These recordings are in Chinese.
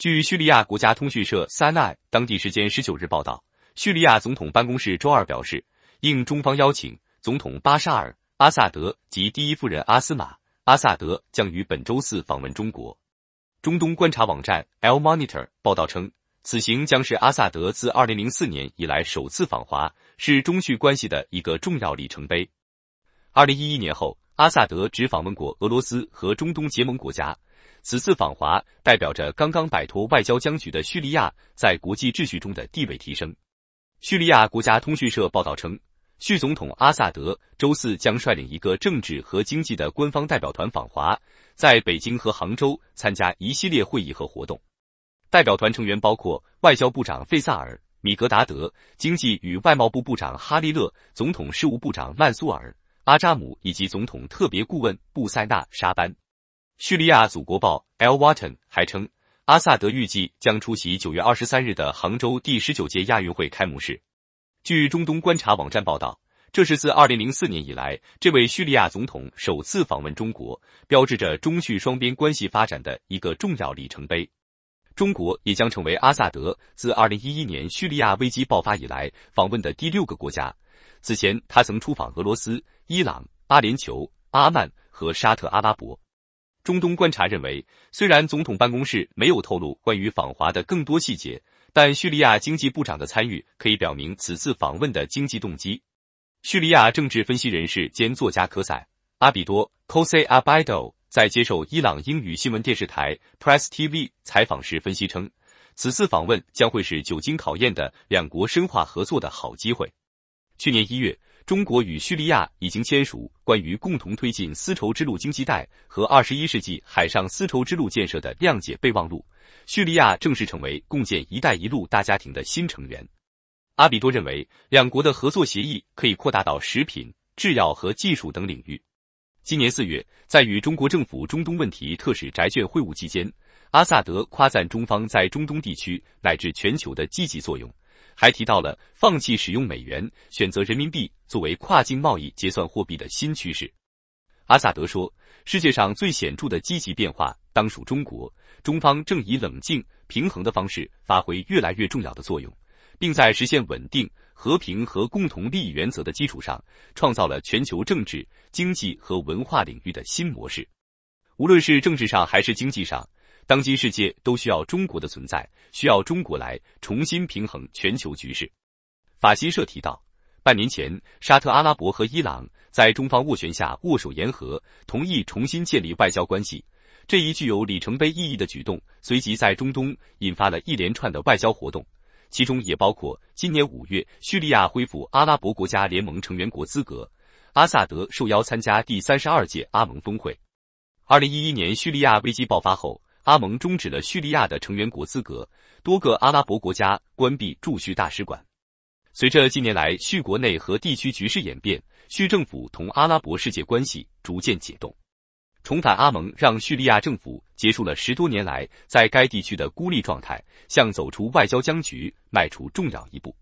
据叙利亚国家通讯社 Sanai 当地时间十九日报道，叙利亚总统办公室周二表示，应中方邀请，总统巴沙尔·阿萨德及第一夫人阿斯玛·阿萨德将于本周四访问中国。中东观察网站 L Monitor 报道称，此行将是阿萨德自二零零四年以来首次访华，是中叙关系的一个重要里程碑。二零一一年后，阿萨德只访问过俄罗斯和中东结盟国家。此次访华代表着刚刚摆脱外交僵局的叙利亚在国际秩序中的地位提升。叙利亚国家通讯社报道称，叙总统阿萨德周四将率领一个政治和经济的官方代表团访华，在北京和杭州参加一系列会议和活动。代表团成员包括外交部长费萨尔·米格达德、经济与外贸部部长哈利勒、总统事务部长曼苏尔·阿扎姆以及总统特别顾问布塞纳·沙班。叙利亚祖国报 l Watan 还称，阿萨德预计将出席九月二十三日的杭州第十九届亚运会开幕式。据中东观察网站报道，这是自二零零四年以来，这位叙利亚总统首次访问中国，标志着中叙双边关系发展的一个重要里程碑。中国也将成为阿萨德自二零一一年叙利亚危机爆发以来访问的第六个国家。此前，他曾出访俄罗斯、伊朗、阿联酋、阿曼和沙特阿拉伯。中东观察认为，虽然总统办公室没有透露关于访华的更多细节，但叙利亚经济部长的参与可以表明此次访问的经济动机。叙利亚政治分析人士兼作家科赛阿比多 （Kose Abido） 在接受伊朗英语新闻电视台 （Press TV） 采访时分析称，此次访问将会是久经考验的两国深化合作的好机会。去年一月。中国与叙利亚已经签署关于共同推进丝绸之路经济带和二十一世纪海上丝绸之路建设的谅解备忘录，叙利亚正式成为共建“一带一路”大家庭的新成员。阿比多认为，两国的合作协议可以扩大到食品、制药和技术等领域。今年四月，在与中国政府中东问题特使翟隽会晤期间，阿萨德夸赞中方在中东地区乃至全球的积极作用，还提到了放弃使用美元，选择人民币。作为跨境贸易结算货币的新趋势，阿萨德说：“世界上最显著的积极变化当属中国，中方正以冷静、平衡的方式发挥越来越重要的作用，并在实现稳定、和平和共同利益原则的基础上，创造了全球政治、经济和文化领域的新模式。无论是政治上还是经济上，当今世界都需要中国的存在，需要中国来重新平衡全球局势。”法新社提到。半年前，沙特阿拉伯和伊朗在中方斡旋下握手言和，同意重新建立外交关系。这一具有里程碑意义的举动，随即在中东引发了一连串的外交活动，其中也包括今年五月叙利亚恢复阿拉伯国家联盟成员国资格，阿萨德受邀参加第三十二届阿盟峰会。二零一一年叙利亚危机爆发后，阿盟终止了叙利亚的成员国资格，多个阿拉伯国家关闭驻叙大使馆。随着近年来叙国内和地区局势演变，叙政府同阿拉伯世界关系逐渐解冻，重返阿盟让叙利亚政府结束了十多年来在该地区的孤立状态，向走出外交僵局迈出重要一步。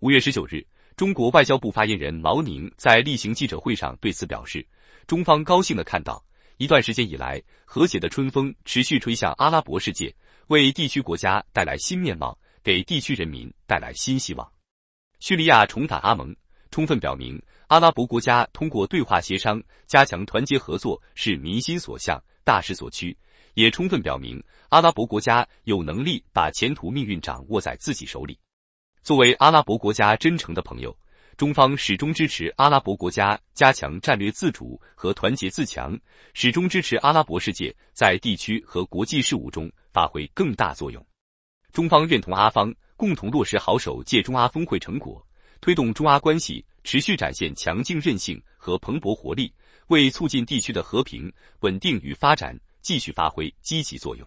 五月十九日，中国外交部发言人毛宁在例行记者会上对此表示，中方高兴地看到，一段时间以来和解的春风持续吹向阿拉伯世界，为地区国家带来新面貌，给地区人民带来新希望。叙利亚重返阿盟，充分表明阿拉伯国家通过对话协商、加强团结合作是民心所向、大势所趋，也充分表明阿拉伯国家有能力把前途命运掌握在自己手里。作为阿拉伯国家真诚的朋友，中方始终支持阿拉伯国家加强战略自主和团结自强，始终支持阿拉伯世界在地区和国际事务中发挥更大作用。中方愿同阿方。共同落实好首届中阿峰会成果，推动中阿关系持续展现强劲韧性和蓬勃活力，为促进地区的和平、稳定与发展继续发挥积极作用。